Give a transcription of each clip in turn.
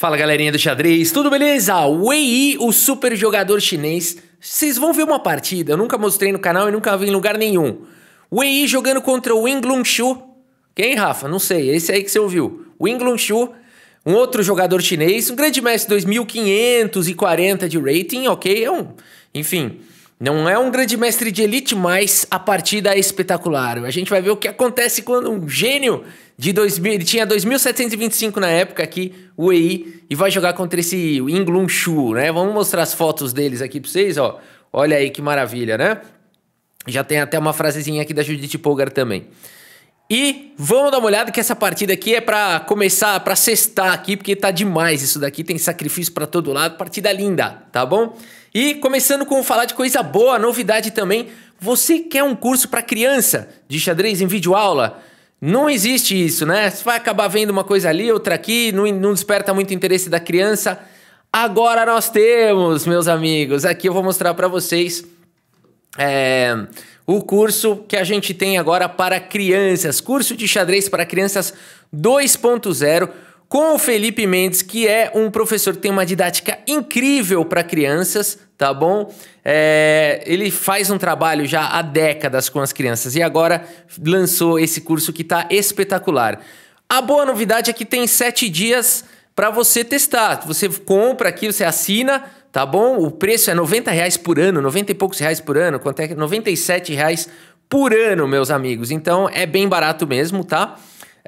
Fala galerinha do xadrez, tudo beleza? Wei Yi, o super jogador chinês. Vocês vão ver uma partida, eu nunca mostrei no canal e nunca vi em lugar nenhum. Wei Yi jogando contra o Wing Lung Shu. Quem, Rafa? Não sei, é esse aí que você ouviu. Wing Lung Shu, um outro jogador chinês, um grande mestre 2540 de rating, ok? É um, enfim, não é um grande mestre de elite, mas a partida é espetacular. A gente vai ver o que acontece quando um gênio de 2000, ele tinha 2725 na época aqui, o EI, e vai jogar contra esse Inglun Shu, né? Vamos mostrar as fotos deles aqui para vocês, ó. Olha aí que maravilha, né? Já tem até uma frasezinha aqui da Judith Polgar também. E vamos dar uma olhada que essa partida aqui é para começar, para sextar aqui, porque tá demais isso daqui, tem sacrifício para todo lado, partida linda, tá bom? E começando com falar de coisa boa, novidade também, você quer um curso para criança de xadrez em vídeo aula? Não existe isso, né? Você vai acabar vendo uma coisa ali, outra aqui, não, não desperta muito interesse da criança. Agora nós temos, meus amigos, aqui eu vou mostrar para vocês é, o curso que a gente tem agora para crianças, curso de xadrez para crianças 2.0 com o Felipe Mendes, que é um professor que tem uma didática incrível para crianças, tá bom? É, ele faz um trabalho já há décadas com as crianças e agora lançou esse curso que está espetacular. A boa novidade é que tem sete dias para você testar. Você compra aqui, você assina tá bom? O preço é 90 reais por ano, 90 e poucos reais por ano, quanto é que? 97 reais por ano, meus amigos. Então é bem barato mesmo, tá?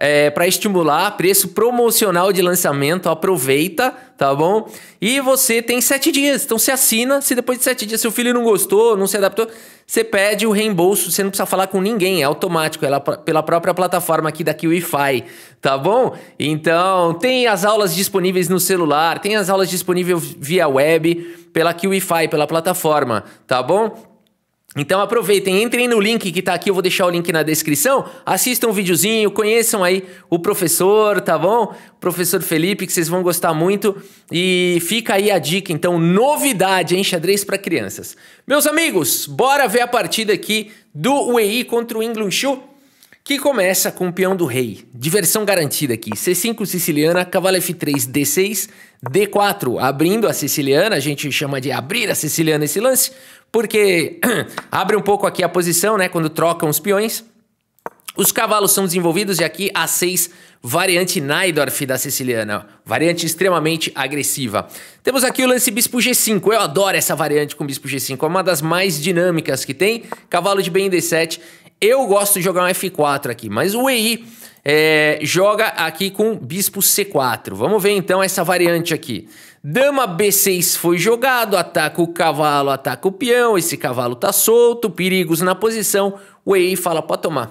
é, para estimular preço promocional de lançamento. Aproveita, tá bom? E você tem sete dias, então se assina. Se depois de sete dias seu filho não gostou, não se adaptou, você pede o reembolso. Você não precisa falar com ninguém, é automático, ela, é pela própria plataforma aqui da Wi-Fi, tá bom? Então, tem as aulas disponíveis no celular, tem as aulas disponíveis via web, pela Wi-Fi, pela plataforma, tá bom? Então aproveitem, entrem no link que tá aqui, eu vou deixar o link na descrição, assistam o videozinho, conheçam aí o professor, tá bom? professor Felipe, que vocês vão gostar muito. E fica aí a dica, então, novidade em xadrez para crianças. Meus amigos, bora ver a partida aqui do UEI contra o England que começa com o peão do rei. Diversão garantida aqui, C5 siciliana, cavalo F3, D6, D4, abrindo a siciliana, a gente chama de abrir a siciliana esse lance, porque abre um pouco aqui a posição, né, quando trocam os peões. Os cavalos são desenvolvidos e aqui A6, variante Naidorf da siciliana, variante extremamente agressiva. Temos aqui o lance bispo G5, eu adoro essa variante com bispo G5, é uma das mais dinâmicas que tem. Cavalo de bem D7, eu gosto de jogar um F4 aqui, mas o EI é, joga aqui com bispo C4. Vamos ver então essa variante aqui. Dama B6 foi jogado, ataca o cavalo, ataca o peão, esse cavalo tá solto, perigos na posição, o EI fala pode tomar.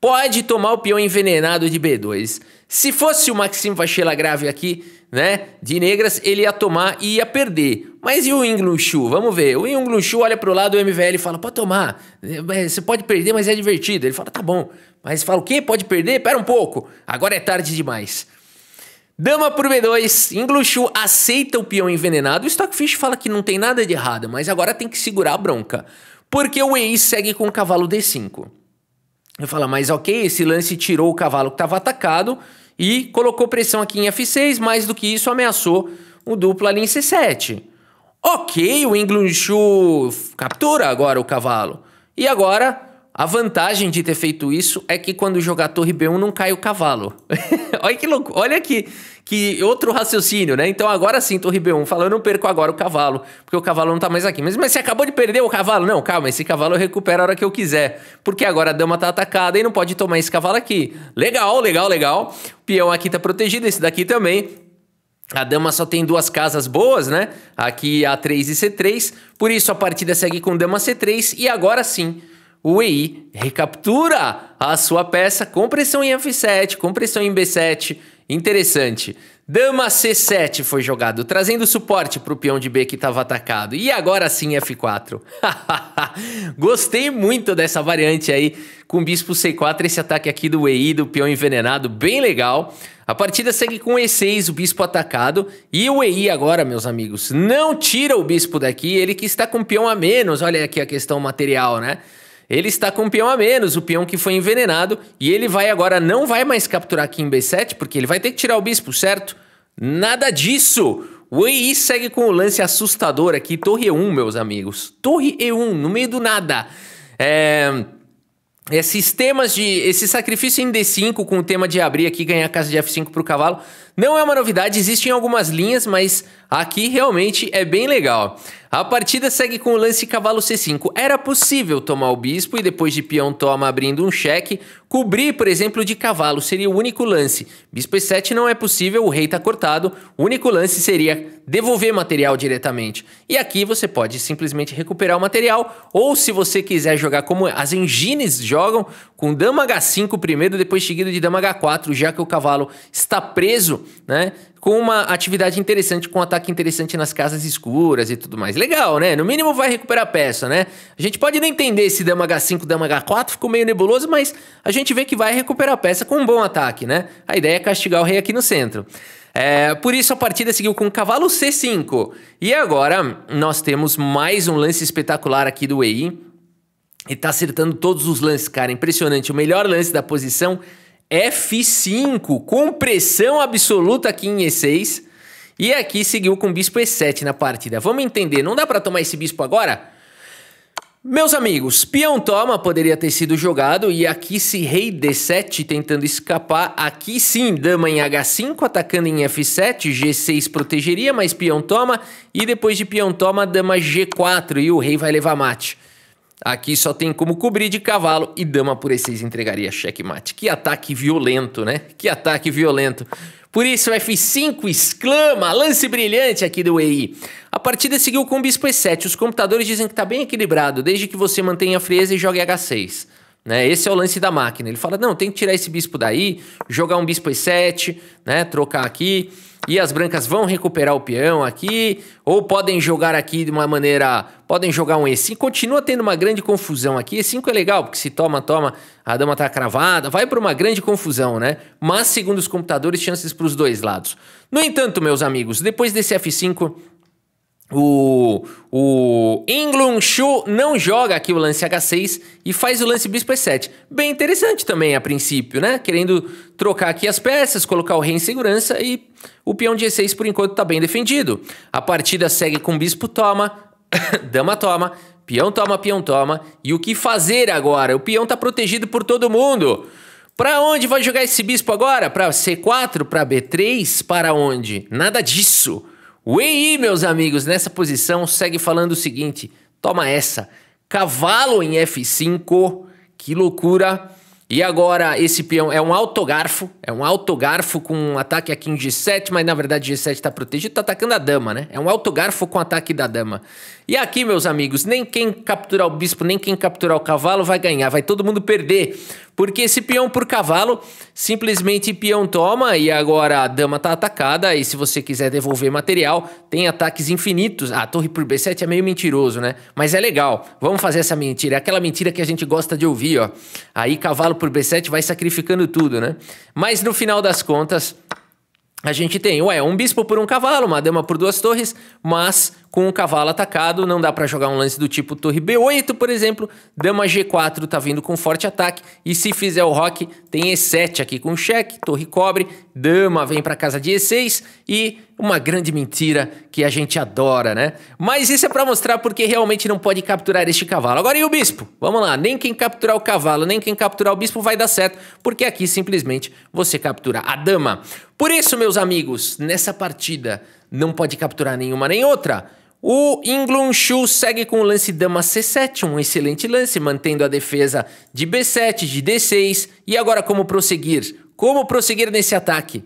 Pode tomar o peão envenenado de B2. Se fosse o maxim Vachela grave aqui, né, de negras, ele ia tomar e ia perder. Mas e o Inglun Vamos ver. O Inglun olha pro lado, o MVL fala, pode tomar, é, você pode perder, mas é divertido. Ele fala, tá bom. Mas fala o quê? Pode perder? Pera um pouco. Agora é tarde demais. Dama por B2, Inglushu aceita o peão envenenado. O Stockfish fala que não tem nada de errado, mas agora tem que segurar a bronca. Porque o ei segue com o cavalo D5. Eu falo, mas ok, esse lance tirou o cavalo que estava atacado e colocou pressão aqui em F6. Mais do que isso, ameaçou o duplo ali em C7. Ok, o Inglushu captura agora o cavalo. E agora a vantagem de ter feito isso é que quando jogar torre B1 não cai o cavalo. olha que louco, olha que, que outro raciocínio, né? Então agora sim, torre B1 fala, eu não perco agora o cavalo, porque o cavalo não tá mais aqui. Mas, mas você acabou de perder o cavalo? Não, calma, esse cavalo eu recupero a hora que eu quiser, porque agora a dama tá atacada e não pode tomar esse cavalo aqui. Legal, legal, legal. O peão aqui tá protegido, esse daqui também. A dama só tem duas casas boas, né? Aqui é A3 e C3. Por isso a partida segue com dama C3 e agora sim o EI recaptura a sua peça com pressão em F7, com pressão em B7. Interessante. Dama C7 foi jogado, trazendo suporte para o peão de B que estava atacado. E agora sim F4. Gostei muito dessa variante aí com bispo C4, esse ataque aqui do EI, do peão envenenado, bem legal. A partida segue com E6, o bispo atacado. E o EI agora, meus amigos, não tira o bispo daqui, ele que está com peão a menos. Olha aqui a questão material, né? Ele está com um peão a menos, o peão que foi envenenado, e ele vai agora não vai mais capturar aqui em B7, porque ele vai ter que tirar o bispo, certo? Nada disso! O EI segue com o lance assustador aqui, torre E1, meus amigos. Torre E1, no meio do nada. É... Esses é temas de. Esse sacrifício em D5 com o tema de abrir aqui ganhar casa de F5 para o cavalo não é uma novidade, existem algumas linhas, mas aqui realmente é bem legal. A partida segue com o lance cavalo C5. Era possível tomar o bispo e depois de peão toma abrindo um cheque, cobrir, por exemplo, de cavalo, seria o único lance. Bispo E7 não é possível, o rei está cortado, o único lance seria devolver material diretamente. E aqui você pode simplesmente recuperar o material, ou se você quiser jogar como as engines jogam, com dama H5 primeiro, depois seguido de dama H4, já que o cavalo está preso né? Com uma atividade interessante, com um ataque interessante nas casas escuras e tudo mais. Legal, né? No mínimo vai recuperar a peça, né? A gente pode não entender se dama H5, dama H4, ficou meio nebuloso, mas a gente vê que vai recuperar a peça com um bom ataque, né? A ideia é castigar o rei aqui no centro. É, por isso a partida seguiu com cavalo C5. E agora nós temos mais um lance espetacular aqui do EI. E tá acertando todos os lances, cara. Impressionante. O melhor lance da posição F5 com pressão absoluta aqui em E6. E aqui seguiu com bispo E7 na partida. Vamos entender, não dá para tomar esse bispo agora? Meus amigos, peão toma poderia ter sido jogado e aqui se rei D7 tentando escapar, aqui sim dama em H5 atacando em F7, G6 protegeria, mas peão toma e depois de peão toma dama G4 e o rei vai levar mate. Aqui só tem como cobrir de cavalo e dama por E6 entregaria checkmate. Que ataque violento, né? Que ataque violento. Por isso, F5 exclama, lance brilhante aqui do EI. A partida seguiu com bispo E7. Os computadores dizem que está bem equilibrado, desde que você mantenha a frieza e jogue H6. Né? Esse é o lance da máquina. Ele fala, não, tem que tirar esse bispo daí, jogar um bispo E7, né? trocar aqui e as brancas vão recuperar o peão aqui, ou podem jogar aqui de uma maneira, podem jogar um E5, continua tendo uma grande confusão aqui, E5 é legal, porque se toma, toma, a dama tá cravada, vai para uma grande confusão, né? Mas, segundo os computadores, chances para os dois lados. No entanto, meus amigos, depois desse F5, o, o Inglun Shu não joga aqui o lance H6 e faz o lance Bispo E7. Bem interessante também a princípio, né? Querendo trocar aqui as peças, colocar o rei em segurança e o peão de E6 por enquanto está bem defendido. A partida segue com Bispo toma, Dama toma, peão toma, peão toma. E o que fazer agora? O peão está protegido por todo mundo. Para onde vai jogar esse bispo agora? Para C4, para B3, para onde? Nada disso. O EI, meus amigos, nessa posição segue falando o seguinte: toma essa. Cavalo em F5, que loucura. E agora esse peão é um autogarfo, é um autogarfo com um ataque aqui em G7, mas na verdade G7 está protegido, está atacando a dama, né? É um autogarfo com ataque da dama. E aqui, meus amigos, nem quem capturar o bispo, nem quem capturar o cavalo vai ganhar, vai todo mundo perder, porque esse peão por cavalo, simplesmente peão toma e agora a dama tá atacada. E se você quiser devolver material, tem ataques infinitos. Ah, torre por B7 é meio mentiroso, né? Mas é legal. Vamos fazer essa mentira. É aquela mentira que a gente gosta de ouvir, ó. Aí cavalo por B7 vai sacrificando tudo, né? Mas no final das contas, a gente tem, ué, um bispo por um cavalo, uma dama por duas torres, mas com o cavalo atacado, não dá para jogar um lance do tipo torre B8, por exemplo, dama G4 tá vindo com forte ataque, e se fizer o rock, tem E7 aqui com cheque, torre cobre, dama vem para casa de E6 e uma grande mentira que a gente adora, né? Mas isso é para mostrar porque realmente não pode capturar este cavalo. Agora e o bispo? Vamos lá, nem quem capturar o cavalo, nem quem capturar o bispo vai dar certo, porque aqui simplesmente você captura a dama. Por isso, meus amigos, nessa partida não pode capturar nenhuma nem outra. O Inglun Shu segue com o lance dama C7, um excelente lance, mantendo a defesa de B7, de D6. E agora como prosseguir? Como prosseguir nesse ataque?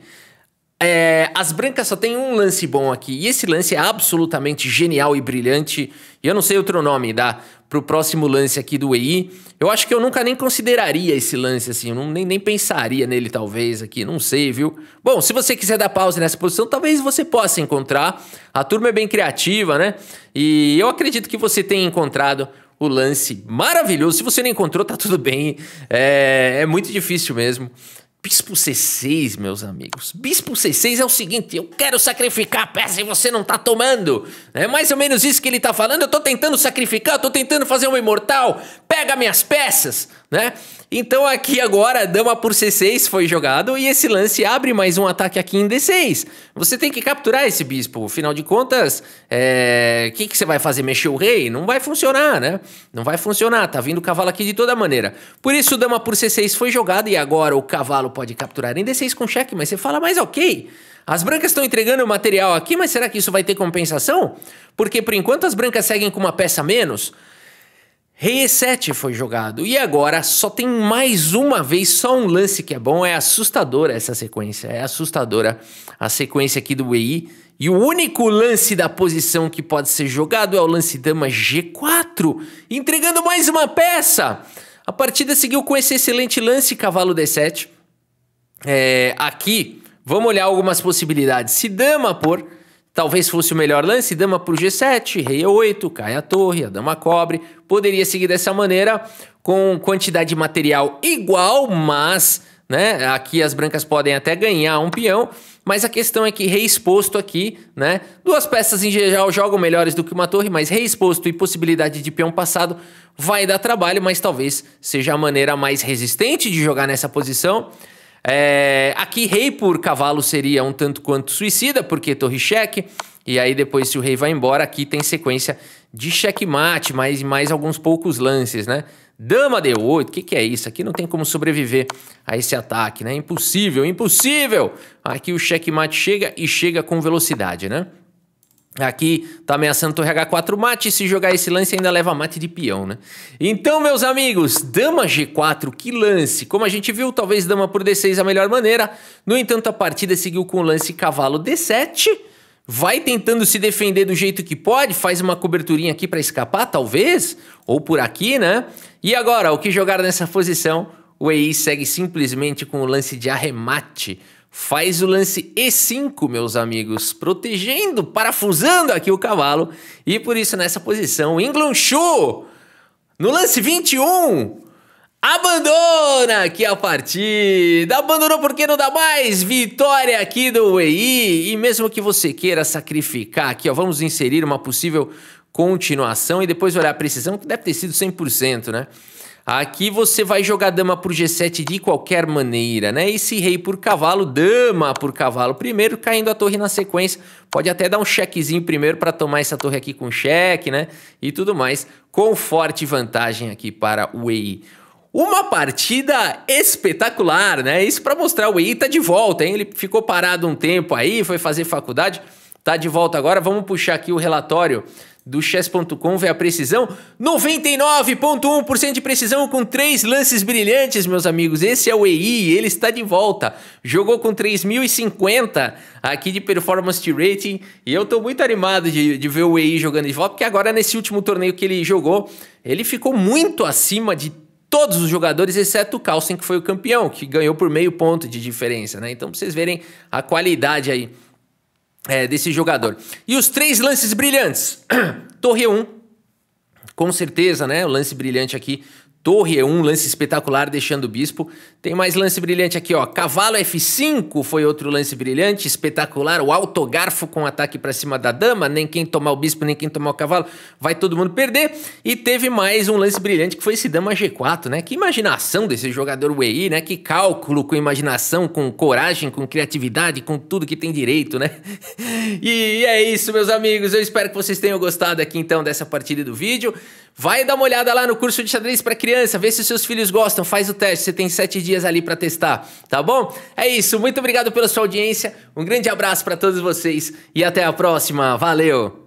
É, as brancas só tem um lance bom aqui, e esse lance é absolutamente genial e brilhante, e eu não sei outro nome, dá pro próximo lance aqui do EI. Eu acho que eu nunca nem consideraria esse lance assim, eu não, nem, nem pensaria nele talvez aqui, não sei, viu? Bom, se você quiser dar pausa nessa posição, talvez você possa encontrar. A turma é bem criativa, né? E eu acredito que você tenha encontrado o lance maravilhoso. Se você não encontrou, tá tudo bem. É, é muito difícil mesmo. Bispo C6, meus amigos. Bispo C6 é o seguinte: eu quero sacrificar a peça e você não tá tomando. É mais ou menos isso que ele tá falando. Eu tô tentando sacrificar, eu tô tentando fazer um imortal. Pega minhas peças né? Então aqui agora, dama por C6 foi jogado e esse lance abre mais um ataque aqui em D6. Você tem que capturar esse bispo, afinal de contas, o é... que, que você vai fazer? Mexer o rei? Não vai funcionar, né? Não vai funcionar, tá vindo o cavalo aqui de toda maneira. Por isso, dama por C6 foi jogado e agora o cavalo pode capturar em D6 com cheque, mas você fala, mas ok... As brancas estão entregando o material aqui, mas será que isso vai ter compensação? Porque por enquanto as brancas seguem com uma peça menos. Reset foi jogado. E agora só tem mais uma vez, só um lance que é bom. É assustadora essa sequência. É assustadora a sequência aqui do EI. E o único lance da posição que pode ser jogado é o lance dama G4, entregando mais uma peça. A partida seguiu com esse excelente lance cavalo D7. É, aqui, vamos olhar algumas possibilidades. Se dama por Talvez fosse o melhor lance, dama para o G7, rei E8, é cai a torre, a dama cobre. Poderia seguir dessa maneira, com quantidade de material igual, mas né, aqui as brancas podem até ganhar um peão, mas a questão é que reexposto aqui, né, duas peças em geral jogam melhores do que uma torre, mas reexposto e possibilidade de peão passado vai dar trabalho, mas talvez seja a maneira mais resistente de jogar nessa posição. É, aqui, rei por cavalo seria um tanto quanto suicida, porque torre cheque. E aí, depois, se o rei vai embora, aqui tem sequência de checkmate, mas mais alguns poucos lances, né? Dama D8, o que, que é isso? Aqui não tem como sobreviver a esse ataque, né? Impossível, impossível! Aqui o checkmate chega e chega com velocidade, né? Aqui tá ameaçando rh 4 mate, se jogar esse lance ainda leva mate de peão, né? Então, meus amigos, dama G4, que lance! Como a gente viu, talvez dama por D6 a melhor maneira. No entanto, a partida seguiu com o lance cavalo D7. Vai tentando se defender do jeito que pode, faz uma coberturinha aqui para escapar, talvez, ou por aqui, né? E agora, o que jogar nessa posição? O EI segue simplesmente com o lance de arremate faz o lance E5, meus amigos, protegendo, parafusando aqui o cavalo. E por isso, nessa posição, Shu, no lance 21. Abandona aqui a partida, abandonou porque não dá mais, vitória aqui do EI. e mesmo que você queira sacrificar aqui, ó, vamos inserir uma possível continuação e depois olhar a precisão, que deve ter sido 100%, né? Aqui você vai jogar dama por G7 de qualquer maneira, né? Esse rei por cavalo, dama por cavalo primeiro, caindo a torre na sequência. Pode até dar um chequezinho primeiro para tomar essa torre aqui com cheque, né? E tudo mais, com forte vantagem aqui para o EI. Uma partida espetacular, né? Isso para mostrar, o EI tá de volta, hein? Ele ficou parado um tempo aí, foi fazer faculdade, tá de volta agora. Vamos puxar aqui o relatório do chess.com vê a precisão 99.1% de precisão com três lances brilhantes, meus amigos. Esse é o EI, ele está de volta. Jogou com 3050 aqui de performance rating e eu estou muito animado de, de ver o EI jogando de volta, porque agora nesse último torneio que ele jogou, ele ficou muito acima de todos os jogadores, exceto o Carlsen, que foi o campeão, que ganhou por meio ponto de diferença, né? Então, pra vocês verem a qualidade aí é, desse jogador. E os três lances brilhantes. Torre 1, um, com certeza, né? O lance brilhante aqui Torre E1, é lance espetacular, deixando o Bispo. Tem mais lance brilhante aqui, ó. Cavalo F5 foi outro lance brilhante, espetacular. O autogarfo com ataque para cima da dama. Nem quem tomar o Bispo, nem quem tomar o cavalo, vai todo mundo perder. E teve mais um lance brilhante que foi esse dama G4, né? Que imaginação desse jogador Wei, né? Que cálculo com imaginação, com coragem, com criatividade, com tudo que tem direito, né? e é isso, meus amigos. Eu espero que vocês tenham gostado aqui então dessa partida do vídeo. Vai dar uma olhada lá no curso de xadrez para criar criança, vê se os seus filhos gostam, faz o teste, você tem sete dias ali para testar, tá bom? É isso, muito obrigado pela sua audiência, um grande abraço para todos vocês e até a próxima, valeu!